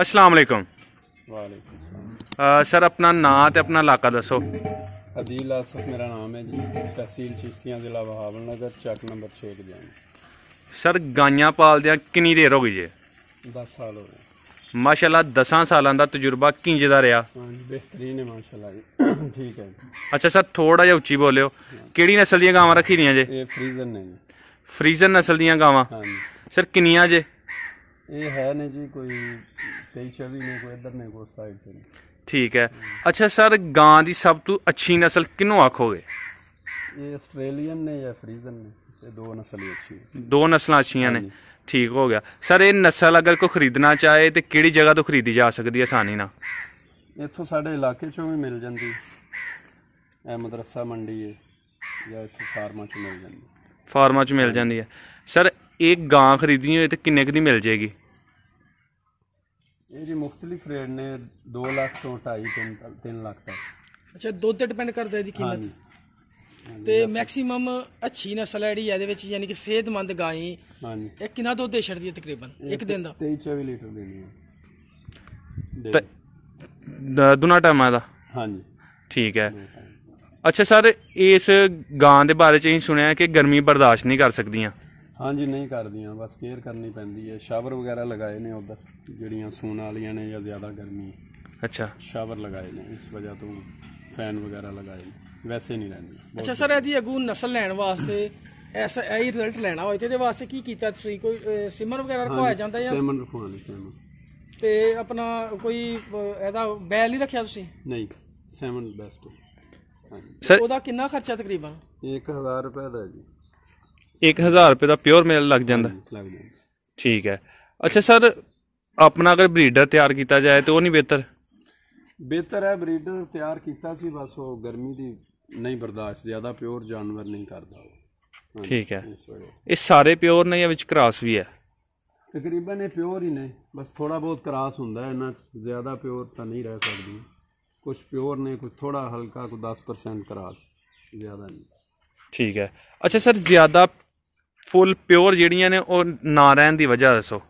ਅਸਲਾਮ ਅਲੈਕਮ ਵਾਲੇਕੁਮ ਸਰ ਆਪਣਾ ਨਾਮ ਤੇ ਆਪਣਾ ਇਲਾਕਾ ਦੱਸੋ ਅਦੀਲ ਅਸਫ ਮੇਰਾ ਨਾਮ ਹੈ ਜੀ ਤਹਿਸੀਲ ਚਿਸ਼ਤੀਆਂ ਜ਼ਿਲ੍ਹਾ ਬਹਾਵਲ ਨਗਰ ਚੱਕ ਨੰਬਰ 6 ਦੇ ਜਨ ਸਰ ਗਾਈਆਂ ਪਾਲਦਿਆਂ ਕਿੰਨੀ ਦੇਰ ਹੋ ਗਈ ਜੇ 10 ਸਾਲ ਹੋ ਗਏ ਮਾਸ਼ਾਅੱਲਾ 10 ਸਾਲਾਂ ਦਾ ਤਜਰਬਾ ਕਿੰਜ ਦਾ ਰਿਹਾ ਹਾਂਜੀ ਬਿਹਤਰੀਨ ਹੈ ਮਾਸ਼ਾਅੱਲਾ ਜੀ ਠੀਕ ਹੈ ਅੱਛਾ ਸਰ ਥੋੜਾ ਜਿਹਾ ਉੱਚੀ ਬੋਲਿਓ ਕਿਹੜੀ ਨਸਲ ਦੀਆਂ ਗਾਵਾਂ ਰੱਖੀ ਦੀਆਂ ਜੇ ਇਹ ਫਰੀਜ਼ਨ ਨੇ ਜੀ ਫਰੀਜ਼ਨ ਨਸਲ ਦੀਆਂ ਗਾਵਾਂ ਹਾਂਜੀ ਸਰ ਕਿੰਨੀਆਂ ਜੇ ਇਹ ਹੈ ਨਹੀਂ ਜੀ ਕੋਈ 23 24 ਨਹੀਂ ਕੋਈ ਇੱਧਰ ਨਹੀਂ ਕੋਈ ਸਾਈਡ ਤੇ ਠੀਕ ਹੈ ਅੱਛਾ ਸਰ ਗਾਂ ਦੀ ਸਭ ਤੋਂ ਅੱਛੀ ਨਸਲ ਕਿਨੂੰ ਆਖੋਗੇ ਇਹ ਆਸਟ੍ਰੇਲੀਅਨ ਨੇ ਜਾਂ ਫਰੀਜ਼ਨ ਨੇ ਇਹ ਦੋ ਹੀ ਅੱਛੀ ਦੋ ਨਸਲਾਂ ਅੱਛੀਆਂ ਨੇ ਠੀਕ ਹੋ ਗਿਆ ਸਰ ਇਹ ਨਸਲ ਅਗਰ ਕੋਈ ਖਰੀਦਣਾ ਚਾਹੇ ਤੇ ਕਿਹੜੀ ਜਗ੍ਹਾ ਤੋਂ ਖਰੀਦੀ ਜਾ ਸਕਦੀ ਹੈ ਆਸਾਨੀ ਨਾਲ ਇੱਥੋਂ ਸਾਡੇ ਇਲਾਕੇ ਚੋਂ ਵੀ ਮਿਲ ਜਾਂਦੀ ਹੈ ਐ ਮਦਰਸਾ ਮੰਡੀ ਹੈ ਜਾਂ ਇੱਥੇ ਫਾਰਮਾ ਚ ਮਿਲ ਜਾਂਦੀ ਫਾਰਮਾ ਚ ਮਿਲ ਜਾਂਦੀ ਹੈ ਸਰ ਇਹ ਗਾਂ ਖਰੀਦੀ ਹੋਏ ਤੇ ਕਿੰਨੇ ਕੁ ਦੀ ਮਿਲ ਜਾਏਗੀ ਇਹ ਜੀ ਮੁxtਲਿਫ ਰੇਟ ਨੇ 2 ਲੱਖ ਤੋਂ 2.5 3 ਲੱਖ ਤੱਕ ਅੱਛਾ ਦੁੱਧ ਤੇ ਡਿਪੈਂਡ ਕਰਦਾ ਹੈ ਦੀ ਕੀਮਤ ਤੇ ਮੈਕਸਿਮਮ ਅੱਛੀ ਨਸਲ ਹੈ ਜੀ ਇਹਦੇ ਵਿੱਚ ਯਾਨੀ ਕਿ ਸਿਹਤਮੰਦ ਗਾਂ ਹਾਂਜੀ ਇਹ ਕਿੰਨਾ ਦੁੱਧ ਦੇ ਛੜਦੀ ਹੈ ਤਕਰੀਬਨ ਇੱਕ ਦਿਨ ਦਾ 23 24 ਲੀਟਰ ਦੇਣੀ ਹੈ ਦੁਨਾ ਟਾਈਮ ਆਦਾ ਹਾਂਜੀ ਠੀਕ ਹੈ ਅੱਛਾ ਸਰ ਇਸ ਗਾਂ ਦੇ ਬਾਰੇ ਚ ਅਸੀਂ ਸੁਣਿਆ ਕਿ ਗਰਮੀ ਬਰਦਾਸ਼ਤ ਨਹੀਂ ਕਰ ਸਕਦੀਆਂ ਹਾਂਜੀ ਨਹੀਂ ਕਰਦੀਆਂ ਬਸ ਕੇਅਰ ਕਰਨੀ ਪੈਂਦੀ ਹੈ ਸ਼ਾਵਰ ਵਗੈਰਾ ਲਗਾਏ ਨੇ ਉਧਰ ਜਿਹੜੀਆਂ ਸੂਣ ਵਾਲੀਆਂ ਨੇ ਜਾਂ ਜ਼ਿਆਦਾ ਗਰਮੀ ਹੈ ਅੱਛਾ ਸ਼ਾਵਰ ਲਗਾਏ ਨੇ ਇਸ ਵਜ੍ਹਾ ਤੋਂ ਫੈਨ ਵਗੈਰਾ ਲਗਾਏ ਨੇ ਵੈਸੇ ਨਹੀਂ ਰਹਿੰਦੀ ਅੱਛਾ ਸਰ ਇਹਦੀ ਅਗੂ ਨਸਲ ਲੈਣ ਵਾਸਤੇ ਐਸਾ ਇਹ ਰਿਜ਼ਲਟ ਲੈਣਾ ਹੋਇਆ ਤੇ ਇਹਦੇ ਵਾਸਤੇ ਕੀ ਕੀਤਾ ਤੁਸੀਂ ਕੋਈ ਸਿਮਰ ਵਗੈਰਾ ਰਖਵਾਇਆ ਜਾਂਦਾ ਜਾਂ ਸਿਮਰ ਰਖਵਾਉਣੇ ਸਿਮਰ ਤੇ ਆਪਣਾ ਕੋਈ ਇਹਦਾ ਬੈਲ ਨਹੀਂ ਰੱਖਿਆ ਤੁਸੀਂ ਨਹੀਂ ਸਿਮਰ ਬੈਸਟ ਸਰ ਉਹਦਾ ਕਿੰਨਾ ਖਰਚਾ ਤਕਰੀਬਨ 1000 ਰੁਪਏ ਦਾ ਜੀ 1000 ਰੁਪਏ ਦਾ ਪਿਓਰ ਮੇਲ ਲੱਗ ਜਾਂਦਾ ਠੀਕ ਹੈ ਅੱਛਾ ਸਰ ਆਪਣਾ ਅਗਰ ਬਰੀਡਰ ਤਿਆਰ ਕੀਤਾ ਜਾਏ ਤੇ ਉਹ ਨਹੀਂ ਬਿਹਤਰ ਬਿਹਤਰ ਹੈ ਬਰੀਡਰ ਤਿਆਰ ਕੀਤਾ ਸੀ ਬਸ ਉਹ ਗਰਮੀ ਦੀ ਨਹੀਂ ਬਰਦਾਸ਼ਤ ਜ਼ਿਆਦਾ ਪਿਓਰ ਜਾਨਵਰ ਨਹੀਂ ਕਰਦਾ ਠੀਕ ਹੈ ਇਹ ਸਾਰੇ ਪਿਓਰ ਨੇ ਜਾਂ ਵਿੱਚ ਕ੍ਰਾਸ ਵੀ ਹੈ ਤਕਰੀਬਨ ਇਹ ਪਿਓਰ ਹੀ ਨੇ ਬਸ ਥੋੜਾ ਬਹੁਤ ਕ੍ਰਾਸ ਹੁੰਦਾ ਹੈ ਇਹਨਾਂ ਜ਼ਿਆਦਾ ਪਿਓਰ ਤਾਂ ਨਹੀਂ ਰਹਿ ਸਕਦੀ ਕੁਝ ਪਿਓਰ ਨੇ ਕੁਝ ਥੋੜਾ ਹਲਕਾ ਕੋ 10% ਕ੍ਰਾਸ ਜ਼ਿਆਦਾ ਨਹੀਂ ਠੀਕ ਹੈ ਅੱਛਾ ਸਰ ਜ਼ਿਆਦਾ ਫੁੱਲ ਪਿਓਰ ਜਿਹੜੀਆਂ ਨੇ ਉਹ ਨਾ ਰਹਿਣ ਦੀ ਵਜ੍ਹਾ ਦੱਸੋ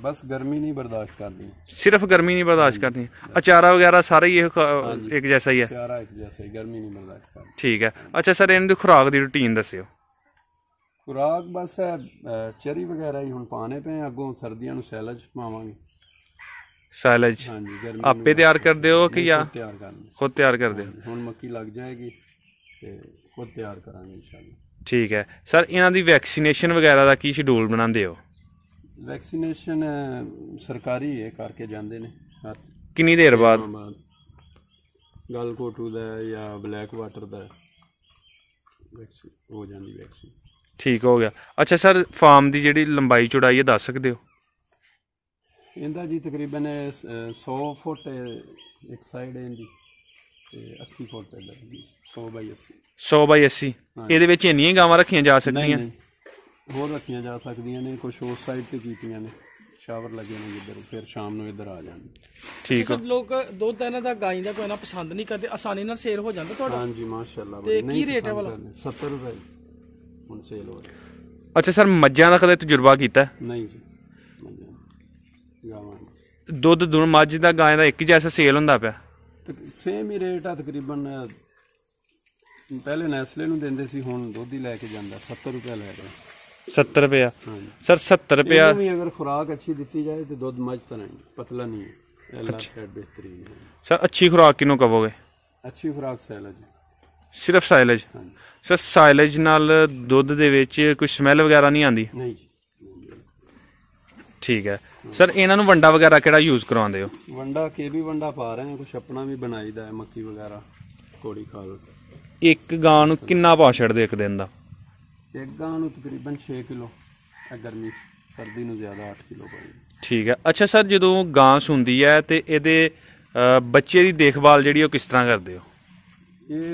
ਬਸ ਗਰਮੀ ਨਹੀਂ ਬਰਦਾਸ਼ਤ ਕਰਦੀ ਸਿਰਫ ਗਰਮੀ ਨਹੀਂ ਬਰਦਾਸ਼ਤ ਕਰਦੀ ਅਚਾਰਾ ਵਗੈਰਾ ਸਾਰੇ ਹੀ ਇਹ ਇੱਕ ਜੈਸਾ ਹੀ ਹੈ ਅਚਾਰਾ ਇੱਕ ਜੈਸਾ ਹੀ ਗਰਮੀ ਨਹੀਂ ਬਰਦਾਸ਼ਤ ਕਰਦੀ ਠੀਕ ਹੈ ਅੱਛਾ ਸਰ ਇਹਨਾਂ ਦੀ ਖੁਰਾਕ ਦੀ ਰੁਟੀਨ ਦੱਸਿਓ ਖੁਰਾਕ ਬਸ ਹੈ ਚਰੀ ਵਗੈਰਾ ਹੀ ਹੁਣ ਪਾਣੇ ਪਏ ਅੱਗੋਂ ਸਰਦੀਆਂ ਨੂੰ ਸੈਲਜ ਪਾਵਾਂਗੇ ਸੈਲਜ ਹਾਂਜੀ ਆਪੇ ਤਿਆਰ ਕਰਦੇ ਹੋ ਕਿ ਜਾਂ ਤਿਆਰ ਕਰਦੇ ਖੁਦ ਤਿਆਰ ਕਰਦੇ ਹੋ ਹੁਣ ਮੱਕੀ ਲੱਗ ਜਾਏਗੀ ਤੇ ਖੁਦ ਤਿਆਰ ਕਰਾਂਗੇ ਇਨਸ਼ਾਅੱਲਾ ਠੀਕ ਹੈ ਸਰ ਇਹਨਾਂ ਦੀ ਵੈਕਸੀਨੇਸ਼ਨ ਵਗੈਰਾ ਦਾ ਕੀ ਸ਼ਡਿਊਲ ਬਣਾਉਂਦੇ ਹੋ ਵੈਕਸੀਨੇਸ਼ਨ ਸਰਕਾਰੀ ਹੈ ਕਰਕੇ ਜਾਂਦੇ ਨੇ ਕਿੰਨੀ ਦੇਰ ਬਾਅਦ ਗਲ ਕੋਟੂ ਦਾ ਹੈ ਜਾਂ ਬਲੈਕ ਵਾਟਰ ਦਾ ਵੈਕਸੀਨ ਹੋ ਜਾਂਦੀ ਵੈਕਸੀਨ ਠੀਕ ਹੋ ਗਿਆ ਅੱਛਾ ਸਰ ਫਾਰਮ ਦੀ ਜਿਹੜੀ ਲੰਬਾਈ ਚੌੜਾਈ ਹੈ ਦੱਸ ਸਕਦੇ ਹੋ ਇਹਦਾ ਜੀ ਤਕਰੀਬਨ 100 ਫੁੱਟ ਇੱਕ ਸਾਈਡ ਹੈ ਇਹਦੀ ਤੇ 80 ਫੁੱਟ ਤੇ ਲੱਗਦੀ 100 ਬਾਈ 80 100 ਬਾਈ 80 ਇਹਦੇ ਵਿੱਚ ਇੰਨੀਆਂ ਹੀ ਗਾਵਾਂ ਰੱਖੀਆਂ ਜਾ ਸਕਦੀਆਂ ਨਹੀਂ ਹੋਰ ਰੱਖੀਆਂ ਜਾ ਸਕਦੀਆਂ ਨੇ ਕੁਝ ਉਸ ਸਾਈਡ ਤੇ ਕੀਤੀਆਂ ਨੇ ਸ਼ਾਵਰ ਲੱਗੇ ਨੇ ਜਿੱਧਰ ਫਿਰ ਸ਼ਾਮ ਨੂੰ ਇੱਧਰ ਆ ਜਾਣਗੇ ਠੀਕ ਹੈ ਸਭ ਲੋਕ ਦੁੱਧ ਇਹਨਾਂ ਦਾ ਗਾਈ ਦਾ ਕੋਈ ਨਾ ਪਸੰਦ ਨਹੀਂ ਕਰਦੇ ਆਸਾਨੀ ਨਾਲ ਸੇਲ ਹੋ ਜਾਂਦਾ ਤੁਹਾਡਾ ਹਾਂਜੀ ਮਾਸ਼ਾਅੱਲਾ ਤੇ ਕੀ ਰੇਟ ਹੈ ਵਾਲਾ? 70 ਰੁਪਏ ਹੁਣ ਸੇਲ ਹੋ ਰਿਹਾ ਹੈ। ਅੱਛਾ ਸਰ ਮੱਝਾਂ ਦਾ ਕਦੇ ਤਜਰਬਾ ਕੀਤਾ ਨਹੀਂ ਜੀ ਗਾਵਾਂ ਦੁੱਧ ਦੁਨ ਮੱਝ ਦਾ ਗਾਂ ਦਾ ਇੱਕ ਜਿਹਾ ਸੇਲ ਹੁੰਦਾ ਪਿਆ ਸੇਮ ਹੀ ਰੇਟ ਆ ਤਕਰੀਬਨ ਪਹਿਲੇ ਨੈਸਲੇ ਨੂੰ ਦਿੰਦੇ ਸੀ ਹੁਣ ਦੁੱਧ ਹੀ ਲੈ ਕੇ ਜਾਂਦਾ 70 ਰੁਪਏ ਲੈ ਰਿਹਾ 70 ਰੁਪਏ ਸਰ 70 ਰੁਪਏ ਇਹ ਵੀ ਅਗਰ ਖੁਰਾਕ ਅੱਛੀ ਦਿੱਤੀ ਜਾਏ ਤੇ ਦੁੱਧ ਮੱਝ ਤਰ੍ਹਾਂ ਹੀ ਪਤਲਾ ਨਹੀਂ ਹੈ ਇਹ ਲਾਭ ਬਿਹਤਰੀਨ ਹੈ ਸਰ ਅੱਛੀ ਖੁਰਾਕ ਕਿਨੂੰ ਕਹੋਗੇ ਅੱਛੀ ਖੁਰਾਕ ਸਾਇਲਜ ਸਿਰਫ ਸਾਇਲੇਜ ਸਰ ਸਾਇਲੇਜ ਨਾਲ ਦੁੱਧ ਦੇ ਵਿੱਚ ਕੋਈ ਸਮੈਲ ਵਗੈਰਾ ਨਹੀਂ ਆਉਂਦੀ ਨਹੀਂ ਜੀ ਠੀਕ ਹੈ ਸਰ ਇਹਨਾਂ ਨੂੰ ਵੰਡਾ ਵਗੈਰਾ ਕਿਹੜਾ ਯੂਜ਼ ਕਰਾਉਂਦੇ ਹੋ ਵੰਡਾ ਕੇਬੀ ਵੰਡਾ ਪਾ ਰਹੇ ਹਾਂ ਕੁਛ ਆਪਣਾ ਵੀ ਬਣਾਈਦਾ ਹੈ ਮੱਕੀ ਵਗੈਰਾ ਕੋੜੀ ਖਾਲ ਇੱਕ ਗਾਂ ਨੂੰ ਕਿੰਨਾ ਪਾ ਛੱਡਦੇ ਇੱਕ ਦਿਨ ਦਾ ਇੱਕ ਗਾਂ ਨੂੰ ਤਕਰੀਬਨ 6 ਕਿਲੋ ਇਹ ਗਰਮੀ ਸਰਦੀ ਨੂੰ ਜ਼ਿਆਦਾ 8 ਕਿਲੋ ਪਾਈ ਠੀਕ ਹੈ ਅੱਛਾ ਸਰ ਜਦੋਂ ਗਾਂ ਸੁੰਦੀ ਹੈ ਤੇ ਇਹਦੇ ਬੱਚੇ ਦੀ ਦੇਖਭਾਲ ਜਿਹੜੀ ਉਹ ਕਿਸ ਤਰ੍ਹਾਂ ਕਰਦੇ ਹੋ ਇਹ